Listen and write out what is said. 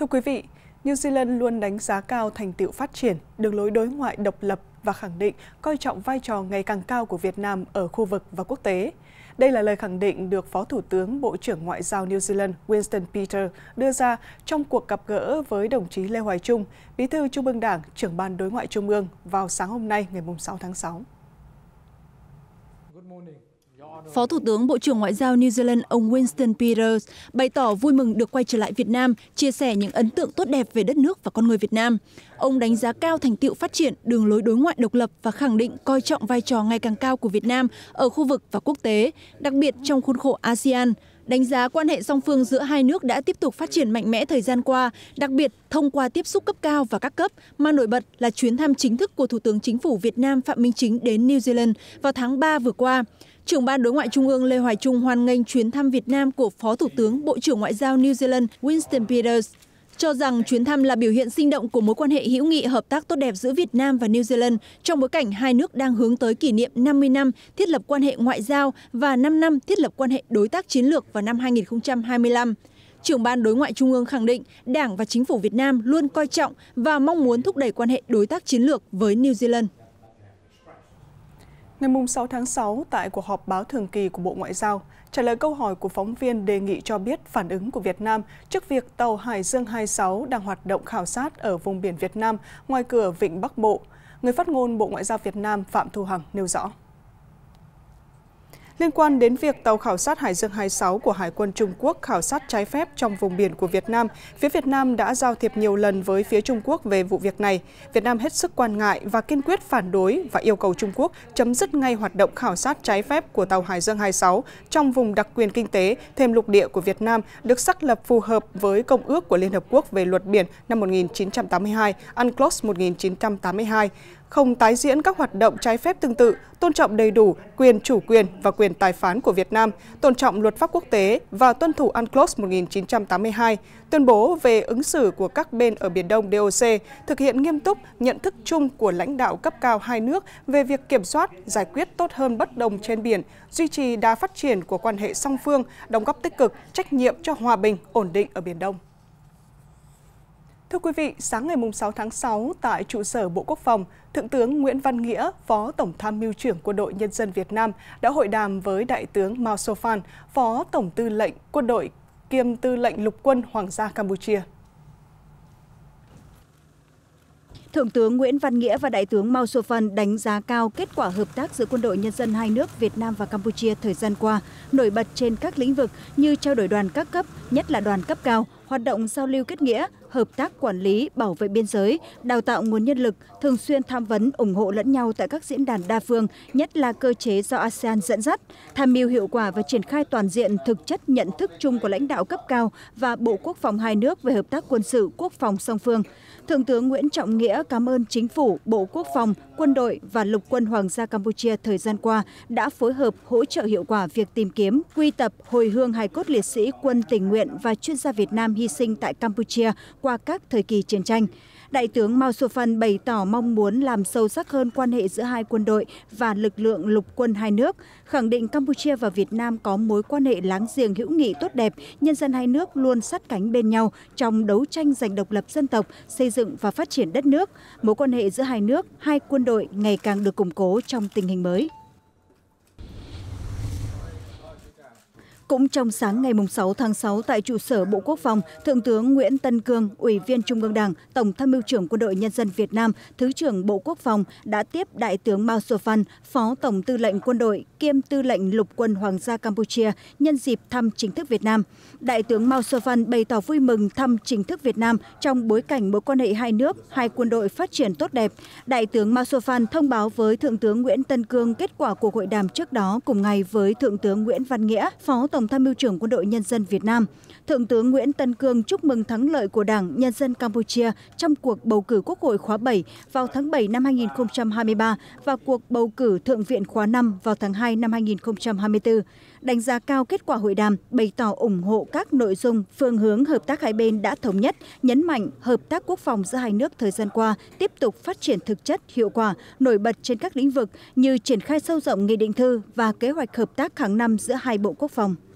Thưa quý vị, New Zealand luôn đánh giá cao thành tiệu phát triển, đường lối đối ngoại độc lập và khẳng định coi trọng vai trò ngày càng cao của Việt Nam ở khu vực và quốc tế. Đây là lời khẳng định được Phó Thủ tướng Bộ trưởng Ngoại giao New Zealand Winston Peter đưa ra trong cuộc gặp gỡ với đồng chí Lê Hoài Trung, Bí thư Trung ương Đảng, trưởng ban đối ngoại Trung ương vào sáng hôm nay ngày 6 tháng 6. Phó Thủ tướng Bộ trưởng Ngoại giao New Zealand ông Winston Peters bày tỏ vui mừng được quay trở lại Việt Nam, chia sẻ những ấn tượng tốt đẹp về đất nước và con người Việt Nam. Ông đánh giá cao thành tiệu phát triển, đường lối đối ngoại độc lập và khẳng định coi trọng vai trò ngày càng cao của Việt Nam ở khu vực và quốc tế, đặc biệt trong khuôn khổ ASEAN đánh giá quan hệ song phương giữa hai nước đã tiếp tục phát triển mạnh mẽ thời gian qua, đặc biệt thông qua tiếp xúc cấp cao và các cấp, mà nổi bật là chuyến thăm chính thức của Thủ tướng Chính phủ Việt Nam Phạm Minh Chính đến New Zealand vào tháng 3 vừa qua trưởng ban đối ngoại trung ương Lê Hoài Trung hoan nghênh chuyến thăm Việt Nam của Phó Thủ tướng Bộ trưởng Ngoại giao New Zealand Winston Peters, cho rằng chuyến thăm là biểu hiện sinh động của mối quan hệ hữu nghị hợp tác tốt đẹp giữa Việt Nam và New Zealand trong bối cảnh hai nước đang hướng tới kỷ niệm 50 năm thiết lập quan hệ ngoại giao và 5 năm thiết lập quan hệ đối tác chiến lược vào năm 2025 trưởng ban đối ngoại trung ương khẳng định Đảng và chính phủ Việt Nam luôn coi trọng và mong muốn thúc đẩy quan hệ đối tác chiến lược với New Zealand. Ngày 6 tháng 6, tại cuộc họp báo thường kỳ của Bộ Ngoại giao, trả lời câu hỏi của phóng viên đề nghị cho biết phản ứng của Việt Nam trước việc tàu Hải Dương 26 đang hoạt động khảo sát ở vùng biển Việt Nam ngoài cửa Vịnh Bắc Bộ. Người phát ngôn Bộ Ngoại giao Việt Nam Phạm Thu Hằng nêu rõ liên quan đến việc tàu khảo sát Hải Dương 26 của Hải quân Trung Quốc khảo sát trái phép trong vùng biển của Việt Nam. Phía Việt Nam đã giao thiệp nhiều lần với phía Trung Quốc về vụ việc này. Việt Nam hết sức quan ngại và kiên quyết phản đối và yêu cầu Trung Quốc chấm dứt ngay hoạt động khảo sát trái phép của tàu Hải Dương 26 trong vùng đặc quyền kinh tế thêm lục địa của Việt Nam được xác lập phù hợp với Công ước của Liên Hợp Quốc về luật biển năm 1982, UNCLOS 1982 không tái diễn các hoạt động trái phép tương tự, tôn trọng đầy đủ quyền chủ quyền và quyền tài phán của Việt Nam, tôn trọng luật pháp quốc tế và tuân thủ UNCLOS 1982, tuyên bố về ứng xử của các bên ở Biển Đông DOC, thực hiện nghiêm túc nhận thức chung của lãnh đạo cấp cao hai nước về việc kiểm soát, giải quyết tốt hơn bất đồng trên biển, duy trì đa phát triển của quan hệ song phương, đóng góp tích cực, trách nhiệm cho hòa bình, ổn định ở Biển Đông. Thưa quý vị, sáng ngày 6 tháng 6 tại trụ sở Bộ Quốc phòng, Thượng tướng Nguyễn Văn Nghĩa, Phó Tổng tham mưu trưởng Quân đội Nhân dân Việt Nam đã hội đàm với Đại tướng Mao Sofan, Phó Tổng tư lệnh Quân đội kiêm tư lệnh lục quân Hoàng gia Campuchia. Thượng tướng Nguyễn Văn Nghĩa và Đại tướng Mao Sofan đánh giá cao kết quả hợp tác giữa quân đội nhân dân hai nước Việt Nam và Campuchia thời gian qua, nổi bật trên các lĩnh vực như trao đổi đoàn các cấp, nhất là đoàn cấp cao, hoạt động giao lưu kết nghĩa hợp tác quản lý bảo vệ biên giới đào tạo nguồn nhân lực thường xuyên tham vấn ủng hộ lẫn nhau tại các diễn đàn đa phương nhất là cơ chế do asean dẫn dắt tham mưu hiệu quả và triển khai toàn diện thực chất nhận thức chung của lãnh đạo cấp cao và bộ quốc phòng hai nước về hợp tác quân sự quốc phòng song phương thượng tướng nguyễn trọng nghĩa cảm ơn chính phủ bộ quốc phòng quân đội và lục quân hoàng gia campuchia thời gian qua đã phối hợp hỗ trợ hiệu quả việc tìm kiếm quy tập hồi hương hài cốt liệt sĩ quân tình nguyện và chuyên gia việt nam hy sinh tại campuchia qua các thời kỳ chiến tranh đại tướng mao su phân bày tỏ mong muốn làm sâu sắc hơn quan hệ giữa hai quân đội và lực lượng lục quân hai nước khẳng định campuchia và việt nam có mối quan hệ láng giềng hữu nghị tốt đẹp nhân dân hai nước luôn sát cánh bên nhau trong đấu tranh giành độc lập dân tộc xây dựng và phát triển đất nước mối quan hệ giữa hai nước hai quân đội ngày càng được củng cố trong tình hình mới cũng trong sáng ngày sáu tháng sáu tại trụ sở bộ quốc phòng thượng tướng nguyễn tân cương ủy viên trung ương đảng tổng tham mưu trưởng quân đội nhân dân việt nam thứ trưởng bộ quốc phòng đã tiếp đại tướng mao sô phó tổng tư lệnh quân đội kiêm tư lệnh lục quân hoàng gia campuchia nhân dịp thăm chính thức việt nam đại tướng mao sô bày tỏ vui mừng thăm chính thức việt nam trong bối cảnh mối quan hệ hai nước hai quân đội phát triển tốt đẹp đại tướng mao sô thông báo với thượng tướng nguyễn tân cương kết quả cuộc hội đàm trước đó cùng ngày với thượng tướng nguyễn văn nghĩa phó tổng tổng tham mưu trưởng quân đội nhân dân việt nam thượng tướng nguyễn tân cương chúc mừng thắng lợi của đảng nhân dân campuchia trong cuộc bầu cử quốc hội khóa bảy vào tháng bảy năm hai nghìn hai mươi ba và cuộc bầu cử thượng viện khóa năm vào tháng hai năm hai nghìn hai mươi bốn đánh giá cao kết quả hội đàm bày tỏ ủng hộ các nội dung phương hướng hợp tác hai bên đã thống nhất nhấn mạnh hợp tác quốc phòng giữa hai nước thời gian qua tiếp tục phát triển thực chất hiệu quả nổi bật trên các lĩnh vực như triển khai sâu rộng nghị định thư và kế hoạch hợp tác hàng năm giữa hai bộ quốc phòng